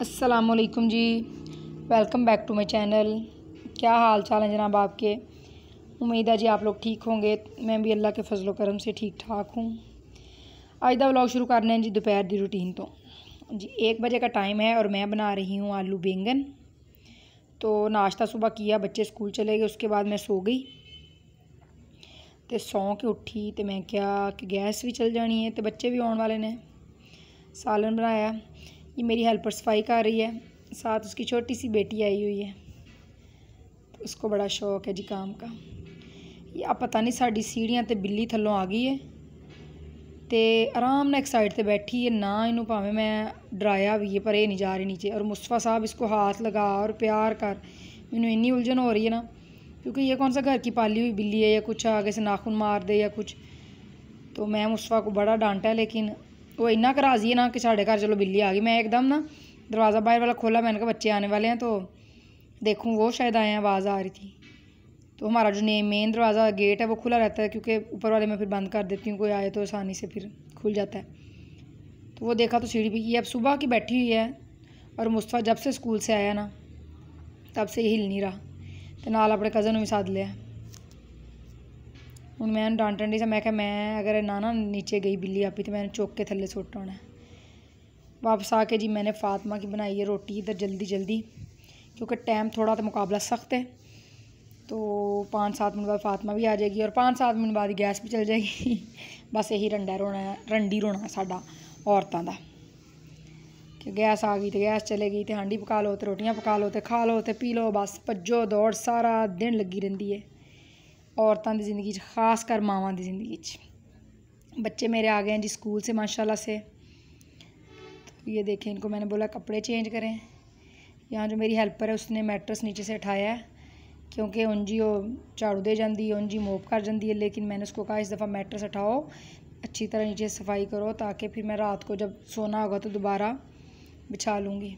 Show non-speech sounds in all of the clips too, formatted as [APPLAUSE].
असलकम जी welcome back to my channel क्या हाल चाल है जनाब आपके उम्मीद है जी आप लोग ठीक होंगे मैं भी अल्लाह के फजलो करम से ठीक ठाक हूँ आज का ब्लॉग शुरू करना हैं जी दोपहर की रूटीन तो जी एक बजे का टाइम है और मैं बना रही हूँ आलू बैंगन तो नाश्ता सुबह किया बच्चे स्कूल चले गए उसके बाद मैं सो गई तो सौ के उठी तो मैं क्या कि गैस भी चल जानी है तो बच्चे भी आने वाले ने सालन बनाया ये मेरी हेल्पर सफाई कर रही है साथ उसकी छोटी सी बेटी आई हुई है तो उसको बड़ा शौक है जी काम का ये आप पता नहीं साड़ी सीढ़ियाँ तो बिल्ली थलो आ गई है तो आराम ਨਾਲ एक साइड पर बैठी है ना ਇਹਨੂੰ भावें मैं डराया भी है पर यह नहीं जा रही नीचे और मुस्तफ़ा साहब इसको हाथ लगा और प्यार कर मैंने इन्नी उलझन हो रही है ना क्योंकि ये कौन सा घर की पाली हुई बिल्ली है या कुछ आगे से नाखून मार दे या कुछ तो मैं मुस्तफ़ा को बड़ा डांटा लेकिन वो इन्ना कर राजी है ना कि साढ़े घर चलो बिल्ली आ गई मैं एकदम ना दरवाज़ा बाहर वाला खोला मैंने कहा बच्चे आने वाले हैं तो देखूँ वो शायद आए आवाज़ आ रही थी तो हमारा जो ने मेन दरवाज़ा गेट है वो खुला रहता है क्योंकि ऊपर वाले मैं फिर बंद कर देती हूँ कोई आए तो आसानी से फिर खुल जाता है तो वो देखा तो सीढ़ी भी की अब सुबह की बैठी हुई है और मुस्तफ़ा जब से स्कूल से आया ना तब से हिल नहीं रहा तो नाल अपने कज़न भी साथ लिया हूँ मैं उन्हें डांटन डी मैं मैं अगर ना ना नीचे गई बिल्ली आपी तो मैंने चौक के थल्ले सुट आना है वापस आके जी मैंने फातमा की बनाई है रोटी इधर जल्दी जल्दी क्योंकि टाइम थोड़ा तो मुकाबला सख्त है तो पाँच सात मिनट बाद फातमा भी आ जाएगी और पाँच सात मिनट बाद गैस भी चल जाएगी [LAUGHS] बस यही रंडा रोना रंडी रोना है औरतों का कि गैस आ गई तो गैस चले गई तो हांडी पका लो तो रोटियां पका लो तो खा लो तो पी लो बस भजो दौड़ सारा दिन लगी रही है औरतों की ज़िंदगी ख़ासकर ਖਾਸ की ज़िंदगी बच्चे मेरे आ गए हैं जी स्कूल से माशाल्लाह से तो ये देखें इनको मैंने बोला कपड़े चेंज करें यहाँ जो मेरी हेल्पर है उसने मैट्रस नीचे से उठाया है क्योंकि जी वो झाड़ू दे जाती है उन जी मोप कर जाती है लेकिन मैंने उसको कहा इस दफ़ा मैट्रस उठाओ अच्छी तरह नीचे सफाई करो ताकि फिर मैं रात को जब सोना होगा तो दोबारा बिछा लूँगी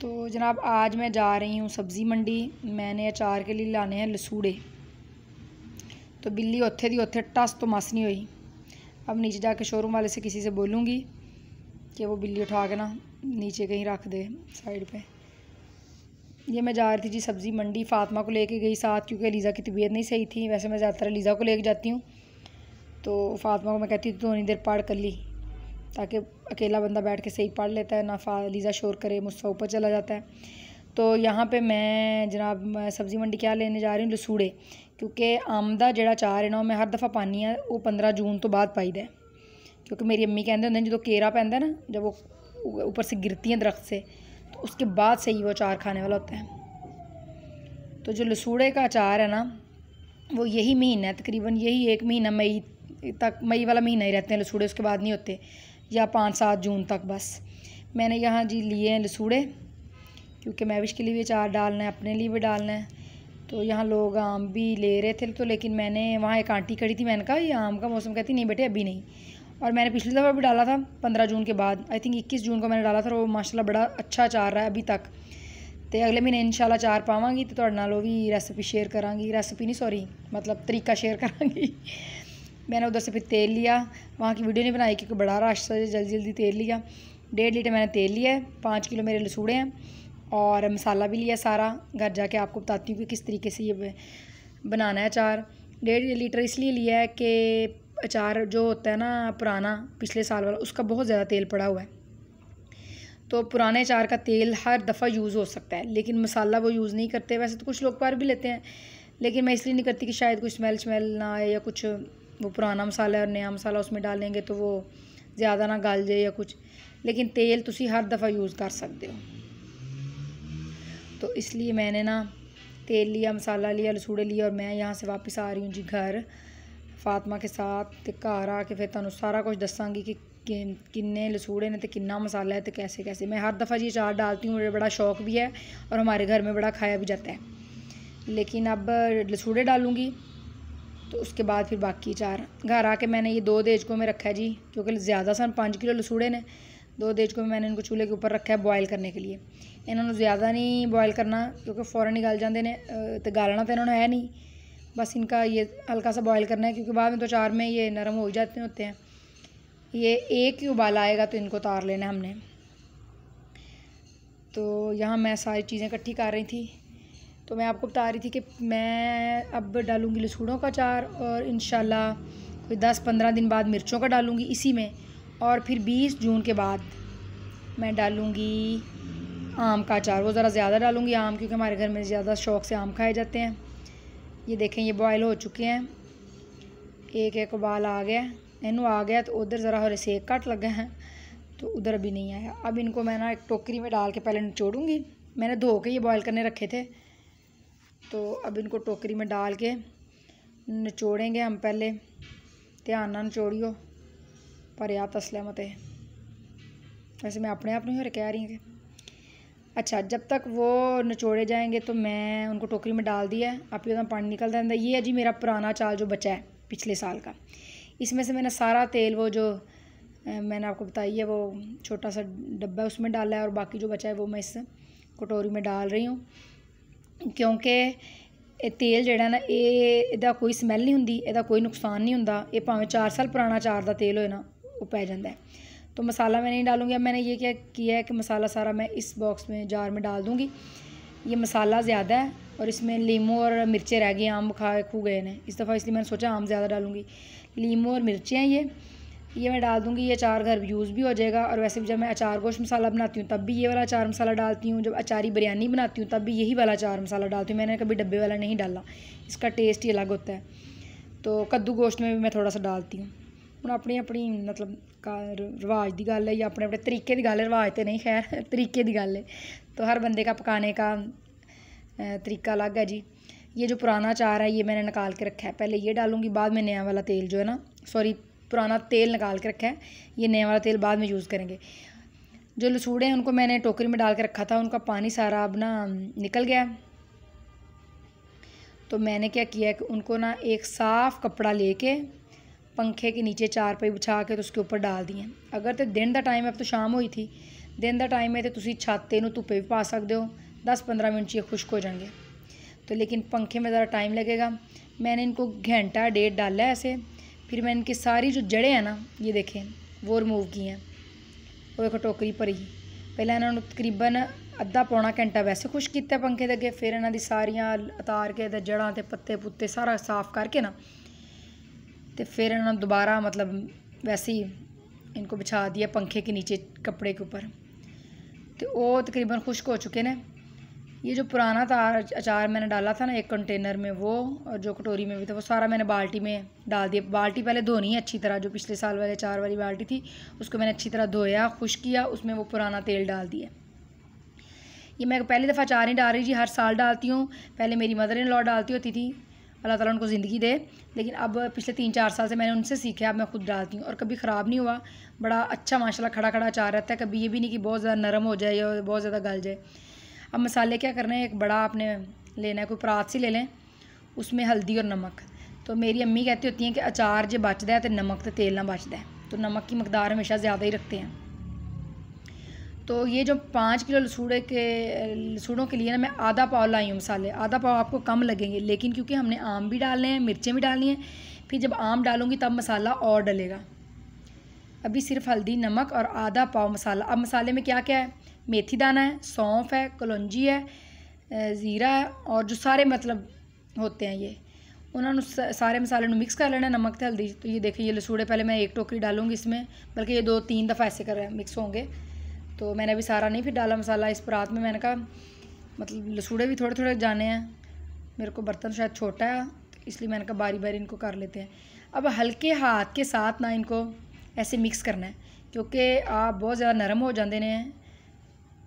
तो जनाब आज मैं जा रही हूँ सब्ज़ी मंडी मैंने अचार के लिए लाने हैं लसूड़े तो बिल्ली उत्थे दी उत्थे टस तो मस नहीं हुई अब नीचे जाके शोरूम वाले से किसी से बोलूँगी कि वो बिल्ली उठा के ना नीचे कहीं रख दे साइड पे ये मैं जा रही थी जी सब्ज़ी मंडी फातिमा को लेके गई साथ क्योंकि अलीज़ा की तबीयत नहीं सही थी वैसे मैं ज़्यादातर अलीज़ा को लेके जाती हूँ तो फातिमा को मैं कहती थी तो थोड़ी देर पाड़ कर ली ताकि अकेला बंदा बैठ के सही पढ़ लेता है ना फालीज़ा शोर करे मुझसे ऊपर चला जाता है तो यहाँ पे मैं जनाब सब्ज़ी मंडी क्या लेने जा रही हूँ लसूड़े क्योंकि आमदा जोड़ा चार है ना मैं हर दफ़ा पानी है वो पंद्रह जून तो बाद पाई दे क्योंकि मेरी अम्मी कहते होंगे जो केरा है ना जब वो ऊपर से गिरती हैं दरख्त से तो उसके बाद से ही वो अचार खाने वाला होता है तो जो लसूड़े का अचार है ना वो यही महीना है तकरीबन यही एक महीना मई तक मई वाला महीना ही रहते हैं लसूड़े उसके बाद नहीं होते या पाँच सात जून तक बस मैंने यहाँ जी लिए हैं लसूड़े क्योंकि मैविश के लिए भी अचार डालना है अपने लिए भी डालना है तो यहाँ लोग आम भी ले रहे थे तो लेकिन मैंने वहाँ एक आंटी खड़ी थी मैंने कहा ये आम का मौसम कहती नहीं बेटे अभी नहीं और मैंने पिछली दफ़ा भी डाला था पंद्रह जून के बाद आई थिंक इक्कीस जून को मैंने डाला था और वो माशाला बड़ा अच्छा अचार रहा है अभी तक तो अगले महीने शाला अचार पावगी तो थोड़े नालों भी रेसिपी शेयर करा रेसिपी नहीं सॉरी मतलब तरीका शेयर [LAUGHS] करा मैंने उधर से फिर तेल लिया वहाँ की वीडियो नहीं बनाई क्योंकि बड़ा रश था जल्दी जल्दी तेल लिया डेढ़ लीटर मैंने तेल लिया है पाँच किलो मेरे लसूड़े हैं और मसाला भी लिया सारा घर जाके आपको बताती हूँ कि किस तरीके से ये बनाना है अचार डेढ़ लीटर इसलिए लिया है कि अचार जो होता है ना पुराना पिछले साल वाला उसका बहुत ज़्यादा तेल पड़ा हुआ है तो पुराने अचार का तेल हर दफ़ा यूज़ हो सकता है लेकिन मसाला वो यूज़ नहीं करते वैसे तो कुछ लोग पार भी लेते हैं लेकिन मैं इसलिए नहीं करती कि शायद कुछ स्मेल स्मेल ना आए या कुछ वो पुराना मसाला है और नया मसाला उसमें डालेंगे तो वो ज़्यादा ना गल जाए या कुछ लेकिन तेल तुम हर दफ़ा यूज़ कर सकते हो तो इसलिए मैंने ना तेल लिया मसाला लिया लसूड़े लिए और मैं यहाँ से वापस आ रही हूँ जी घर फातमा के साथ तो घर आके फिर तुम सारा कुछ दसागी कि किन्ने लसूड़े ने तो किन्ना मसाला है तो कैसे कैसे मैं हर दफ़ा ये चार डालती हूँ मुझे बड़ा शौक भी है और हमारे घर में बड़ा खाया भी जाता है लेकिन अब लसूड़े डालूँगी तो उसके बाद फिर बाकी चार घर आके मैंने ये दो देजकों में रखा है जी क्योंकि ज़्यादा सन पाँच किलो लसूड़े ने दो देजकों में मैंने इनको चूल्हे के ऊपर रखा है बॉयल करने के लिए इन्होंने ज़्यादा नहीं बॉयल करना क्योंकि फ़ौरन ही गल जाते हैं तो गालना तो इन्होंने है नहीं बस इनका ये हल्का सा बॉयल करना है क्योंकि बाद में तो चार में ये नरम हो जाते होते हैं ये एक ही उबाल आएगा तो इनको उतार लेना हमने तो यहाँ मैं सारी चीज़ें इकट्ठी कर रही थी तो मैं आपको बता रही थी कि मैं अब डालूँगी लसूड़ों का अचार और इन कोई दस पंद्रह दिन बाद मिर्चों का डालूँगी इसी में और फिर बीस जून के बाद मैं डालूँगी आम का अचार वो ज़रा ज़्यादा डालूँगी आम क्योंकि हमारे घर में ज़्यादा शौक़ से आम खाए जाते हैं ये देखें ये बॉयल हो चुके हैं एक एक उबाल आ गया इनू आ गया तो उधर ज़रा हरे सेक काट लग गए हैं तो उधर अभी नहीं आया अब इनको मैं ना एक टोकरी में डाल के पहले निचोड़ूँगी मैंने धो के ये बॉयल करने रखे थे तो अब इनको टोकरी में डाल के निचोड़ेंगे हम पहले ध्यान ना निचोड़ियो पर या तस्लमत है वैसे मैं अपने आप नहीं हो रहा कह रही हूँ अच्छा जब तक वो निचोड़े जाएंगे तो मैं उनको टोकरी में डाल दिया आप ही पानी निकलता रहता ये है जी मेरा पुराना चाल जो बचा है पिछले साल का इसमें से मैंने सारा तेल वो जो मैंने आपको बताई है वो छोटा सा डब्बा उसमें डाला है और बाकी जो बचा है वो मैं इस कटोरी में डाल रही हूँ क्योंकि तेल जड़ा ना ਨਾ कोई समैल नहीं होंगी ਨਹੀਂ कोई नुकसान नहीं होंगे ये भावें चार साल पुराना चार का तेल ਦਾ वो पै जाता है तो मसाला मैं नहीं डालूंगी अब मैंने ये क्या किया है कि मसाला सारा मैं इस बॉक्स में जार में डाल दूँगी ये मसाला ज़्यादा है और इसमें लीमू और मिर्चें रह गई आम खा खू गए हैं इस दफ़ा इसलिए मैंने सोचा आम ज़्यादा डालूंगी लीमू और मिर्चें हैं ये ये मैं डाल दूँगी ये अचार घर यूज़ भी हो जाएगा और वैसे भी जब मैं अचार गोश्त मसाला बनाती हूँ तब भी ये वाला अचार मसाला डालती हूँ जब अचारी बिरयानी बनाती हूँ तब भी यही वाला अचार मसाला डालती हूँ मैंने कभी डब्बे वाला नहीं डाला इसका टेस्ट ही अलग होता है तो कद्दू गोश्त में भी मैं थोड़ा सा डालती हूँ हूँ अपनी अपनी मतलब रवाज की गल है या अपने अपने तरीके की गल है रवाज तो नहीं खैर [LAUGHS] तरीके की गल है तो हर बंदे का पकाने का तरीका अलग है जी ये जो पुराना चार है ये मैंने निकाल के रखा है पहले ये डालूंगी बाद में नया वाला तेल जो है ना सॉरी पुराना तेल निकाल के रखा है ये नया वाला तेल बाद में यूज़ करेंगे जो लसूड़े हैं उनको मैंने टोकरी में डाल के रखा था उनका पानी सारा अब ना निकल गया तो मैंने क्या किया कि उनको ना एक साफ़ कपड़ा लेके पंखे के नीचे चार पाई बिछा के तो उसके ऊपर डाल दिए अगर तो दिन का टाइम अब तो शाम हुई थी दिन का टाइम है तो तुम छाते धुप्पे भी पा सकते हो दस पंद्रह मिनट ਮਿੰਟ ये खुश्क हो जाएंगे तो लेकिन पंखे में ज़रा टाइम लगेगा मैंने इनको घंटा डेढ़ डाला है ऐसे फिर मैं इनकी सारी जो जड़ें हैं ना ये देखें वो रिमूव की हैं और देखो टोकरी भरी ਪਹਿਲਾਂ ਇਹਨਾਂ ਨੂੰ ਤਕਰੀਬਨ ਅੱਧਾ ਪੌਣਾ ਘੰਟਾ ਵੈਸੇ ਖੁਸ਼ ਕੀਤਾ ਪੰਖੇ ਦੇ ਅੱਗੇ ਫਿਰ ਇਹਨਾਂ ਦੀ ਸਾਰੀਆਂ ਉਤਾਰ ਕੇ ਤੇ ਜੜਾਂ ਤੇ ਪੱਤੇ ਪੁੱਤੇ ਸਾਰਾ ਸਾਫ਼ ਕਰਕੇ ਨਾ ਤੇ ਫਿਰ ਇਹਨਾਂ ਨੂੰ ਦੁਬਾਰਾ ਮਤਲਬ वैसे ही इनको बिछा दिया पंखे के नीचे कपड़े के ऊपर तो वो तकरीबन खुश्क हो चुके हैं ये जो पुराना था अचार मैंने डाला था ना एक कंटेनर में वो और जो कटोरी में भी था वो सारा मैंने बाल्टी में डाल दिया बाल्टी पहले धोनी है अच्छी तरह जो पिछले साल वाले अचार वाली बाल्टी थी उसको मैंने अच्छी तरह धोया खुश किया उसमें वो पुराना तेल डाल दिया ये मैं पहली दफ़ा अचार ही डाल रही जी हर साल डालती हूँ पहले मेरी मदर इन लॉ डालती होती थी अल्लाह ताला उनको ज़िंदगी दे लेकिन अब पिछले तीन चार साल से मैंने उनसे सीखे अब मैं खुद डालती हूँ और कभी ख़राब नहीं हुआ बड़ा अच्छा माशाल्लाह खड़ा खड़ा अचार रहता है कभी ये भी नहीं कि बहुत ज़्यादा नरम हो जाए या बहुत ज़्यादा गल जाए अब मसाले क्या करना है एक बड़ा आपने लेना है कोई परात सी ले लें उसमें हल्दी और नमक तो मेरी अम्मी कहती होती हैं कि अचार जो बचता है तो नमक तो तेल ना बचता है तो नमक की मकदार हमेशा ज़्यादा ही रखते हैं तो ये जो पाँच किलो लसूड़े के लसूड़ों के लिए ना मैं आधा पाव लाई हूँ मसाले आधा पाव आपको कम लगेंगे लेकिन क्योंकि हमने आम भी डालने हैं मिर्चें भी डालनी हैं फिर जब आम डालूँगी तब मसाला और डलेगा अभी सिर्फ हल्दी नमक और आधा पाव मसाला अब मसाले में क्या क्या है मेथी दाना है सौंफ है कलौजी है ज़ीरा है और जो सारे मतलब होते हैं ये उन्होंने सारे मसाले मिक्स कर लेना नमक तो हल्दी तो ये देखिए ये लसूड़े पहले मैं एक टोकरी डालूंगी इसमें बल्कि ये दो तीन दफ़ा ऐसे कर मिक्स होंगे तो मैंने अभी सारा नहीं फिर डाला मसाला इस परात में मैंने कहा मतलब लसूड़े भी थोड़े थोड़े जाने हैं मेरे को बर्तन शायद छोटा है इसलिए मैंने कहा बारी बारी इनको कर लेते हैं अब हल्के हाथ के साथ ना इनको ऐसे मिक्स करना है क्योंकि आप बहुत ज़्यादा नरम हो जाते हैं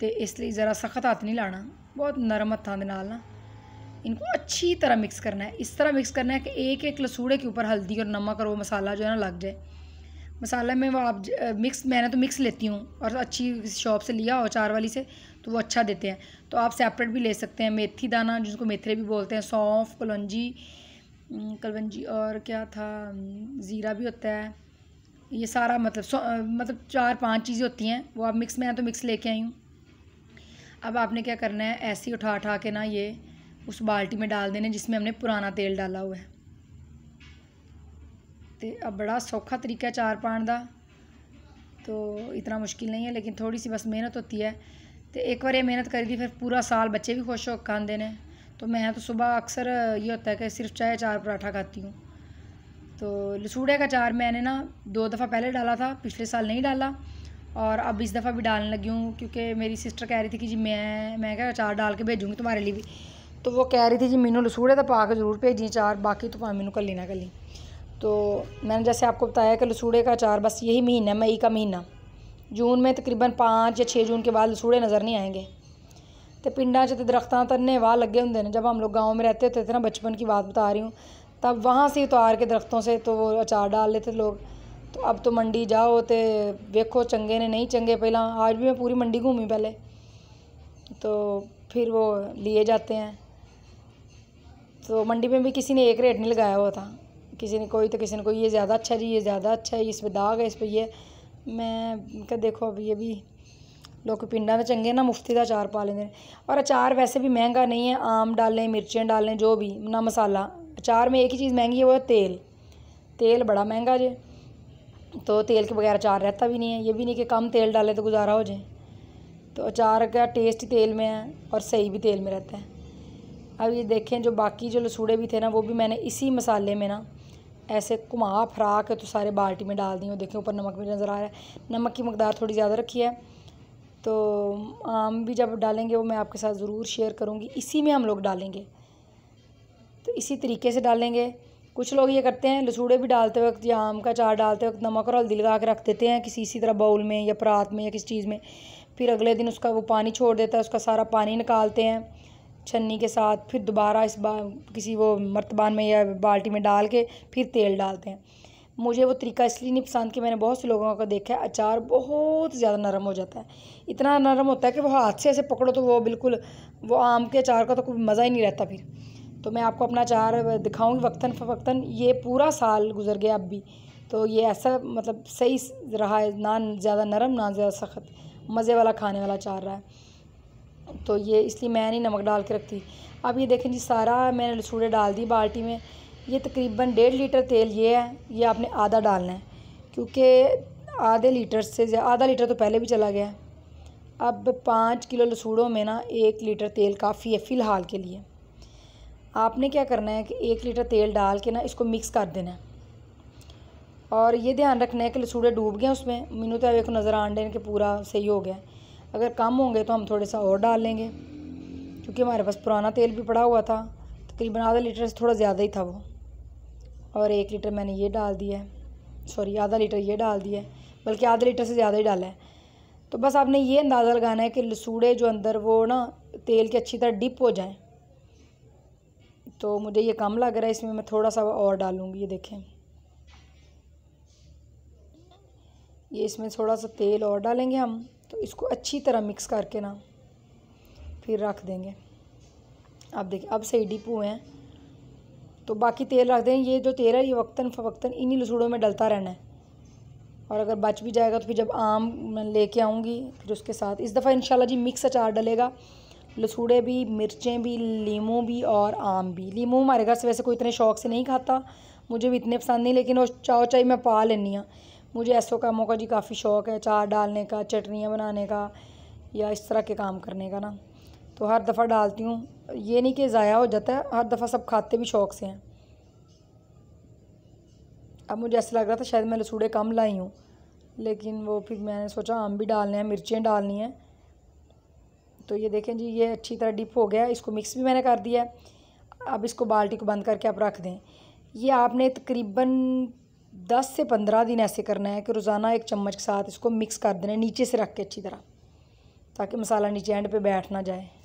तो इसलिए ज़रा सख्त हाथ नहीं लाना बहुत नरम हत्थ ਹੱਥਾਂ ना इनको अच्छी तरह मिक्स करना है इस तरह मिक्स करना है कि एक एक लसूड़े के ऊपर हल्दी और नमक और वो मसाला जो है ना लग जाए मसाला में वो आप मिक्स मैंने तो मिक्स लेती हूँ और अच्छी शॉप से लिया और चार वाली से तो वो अच्छा देते हैं तो आप सेपरेट भी ले सकते हैं मेथी दाना जिसको मेथरे भी बोलते हैं सौंफ कलौजी कलवंजी और क्या था ज़ीरा भी होता है ये सारा मतलब मतलब चार पांच चीज़ें होती हैं वो आप मिक्स में तो मिक्स लेके आई हूँ अब आपने क्या करना है ऐसे ही उठा उठा के ना ये उस बाल्टी में डाल देने जिसमें हमने पुराना तेल डाला हुआ है तो अब बड़ा सौखा तरीका चार पान का तो इतना मुश्किल नहीं है लेकिन थोड़ी सी बस मेहनत होती है तो एक बार ये मेहनत करी थी फिर पूरा साल बच्चे भी खुश हो खाते हैं तो मैं तो सुबह अक्सर ये होता है कि सिर्फ चाय चार पराठा खाती हूँ तो लसूड़े का चार मैंने ना दो दफ़ा पहले डाला था पिछले साल नहीं डाला और अब इस दफ़ा भी डालने लगी हूँ क्योंकि मेरी सिस्टर कह रही थी कि जी मैं मैं क्या अचार डाल के भेजूँगी तुम्हारे लिए भी तो वो कह रही थी जी मीनू लसूड़े तो पा के ज़रूर भेजी अचार बाकी तो मीनू कली ना कल तो मैंने जैसे आपको बताया कि लसूड़े का अचार बस यही महीना है मई का महीना जून में तकरीबन पाँच या छः जून के बाद लसूड़े नज़र नहीं आएंगे तो पिंडा च दरख्त दरख्तों तरने वाह लगे होंगे ना जब हम लोग गाँव में रहते होते थे ना बचपन की बात बता रही हूँ तब वहाँ से उतार के दरख्तों से तो वो अचार डाल लेते लोग तो अब तो मंडी जाओ तो देखो चंगे ने नहीं चंगे पहला आज भी मैं पूरी मंडी घूमी पहले तो फिर वो लिए जाते हैं तो मंडी में भी किसी ने एक रेट नहीं लगाया हुआ था किसी ने कोई तो किसी ने कोई ये ज़्यादा अच्छा है जी ये ज़्यादा अच्छा है इस पर दाग है इस पर ये मैं क्या देखो अब ये भी लोग पिंडा में चंगे ना मुफ्ती का अचार पा लेंगे और अचार वैसे भी महंगा नहीं है आम डालें मिर्चें डालें जो भी ना मसाला अचार में एक ही चीज़ महंगी है वो है तेल तेल बड़ा महंगा जी तो तेल के बगैर अचार रहता भी नहीं है ये भी नहीं कि कम तेल डाले तो गुजारा हो जाए तो अचार का टेस्ट तेल में है और सही भी तेल में रहता है अब ये देखें जो बाकी जो लसूड़े भी थे ना वो भी मैंने इसी मसाले में ना ऐसे घुमा फरा के तो सारे बाल्टी में डाल दी और देखें ऊपर नमक भी नज़र आ रहा है नमक की मकदार थोड़ी ज़्यादा रखी है तो आम भी जब डालेंगे वो मैं आपके साथ ज़रूर शेयर करूँगी इसी में हम लोग डालेंगे तो इसी तरीके से डालेंगे कुछ लोग ये करते हैं लसूड़े भी डालते वक्त या आम का चार डालते वक्त नमक और हल्दी लगा के रख देते हैं किसी इसी तरह बाउल में या परात में या किसी चीज़ में फिर अगले दिन उसका वो पानी छोड़ देता है उसका सारा पानी निकालते हैं छन्नी के साथ फिर दोबारा इस बा किसी वो मर्तबान में या बाल्टी में डाल के फिर तेल डालते हैं मुझे वो तरीका इसलिए नहीं पसंद कि मैंने बहुत से लोगों को देखा है अचार बहुत ज़्यादा नरम हो जाता है इतना नरम होता है कि वो हाथ से ऐसे पकड़ो तो वो बिल्कुल वो आम के अचार का तो कोई मज़ा ही नहीं रहता फिर तो मैं आपको अपना चार दिखाऊंगी वक्ता फ़वक्ता ये पूरा साल गुजर गया अब भी तो ये ऐसा मतलब सही रहा है ना ज़्यादा नरम ना ज़्यादा सख्त मज़े वाला खाने वाला चार रहा है तो ये इसलिए मैं नहीं नमक डाल के रखती अब ये देखें जी सारा मैंने लसूड़े डाल दी बाल्टी में ये तकरीबन डेढ़ लीटर तेल ये है ये आपने आधा डालना है क्योंकि आधे लीटर से आधा लीटर तो पहले भी चला गया अब पाँच किलो लसूड़ों में ना एक लीटर तेल काफ़ी है फ़िलहाल के लिए आपने क्या करना है कि एक लीटर तेल डाल के ना इसको मिक्स कर देना है और ये ध्यान रखना है कि लसूड़े डूब गए उसमें मीनू तो एक नज़र आन डेन के पूरा सही हो गया अगर कम होंगे तो हम थोड़े सा और डाल लेंगे क्योंकि हमारे पास पुराना तेल भी पड़ा हुआ था तकरीबन आधा लीटर से थोड़ा ज़्यादा ही था वो और एक लीटर मैंने ये डाल दिया है सॉरी आधा लीटर ये डाल दिया है बल्कि आधा लीटर से ज़्यादा ही डाला है तो बस आपने ये अंदाज़ा लगाना है कि लसूड़े जो अंदर वो ना तेल के अच्छी तरह डिप हो जाएँ तो मुझे ये कम लग रहा है इसमें मैं थोड़ा सा और डालूँगी ये देखें ये इसमें थोड़ा सा तेल और डालेंगे हम तो इसको अच्छी तरह मिक्स करके ना फिर रख देंगे आप देखिए अब सही डिप हुए हैं तो बाकी तेल रख दें ये जो तेल है ये वक्ता फ़वक्ता इन्हीं लसूड़ों में डलता रहना है और अगर बच भी जाएगा तो फिर जब आम लेके आऊँगी फिर उसके साथ इस दफ़ा इन जी मिक्स अचार डलेगा लसूड़े भी मिर्चें भी लीमू भी और आम भी लीमू हमारे घर से वैसे कोई इतने शौक से नहीं खाता मुझे भी इतने पसंद नहीं लेकिन वो चाव चाय मैं पा लेनी हूँ मुझे ऐसो कामों का जी काफ़ी शौक़ है चार डालने का चटनियाँ बनाने का या इस तरह के काम करने का ना तो हर दफ़ा डालती हूँ ये नहीं कि ज़ाया हो जाता है हर दफ़ा सब खाते भी शौक़ से हैं अब मुझे ऐसा लग रहा था शायद मैं लसूड़े कम लाई हूँ लेकिन वो फिर मैंने सोचा आम भी डालने हैं मिर्चें डालनी हैं तो ये देखें जी ये अच्छी तरह डिप हो गया इसको मिक्स भी मैंने कर दिया अब इसको बाल्टी को बंद करके आप रख दें ये आपने तकरीबन दस से पंद्रह दिन ऐसे करना है कि रोज़ाना एक चम्मच के साथ इसको मिक्स कर देना है नीचे से रख के अच्छी तरह ताकि मसाला नीचे एंड पे बैठ ना जाए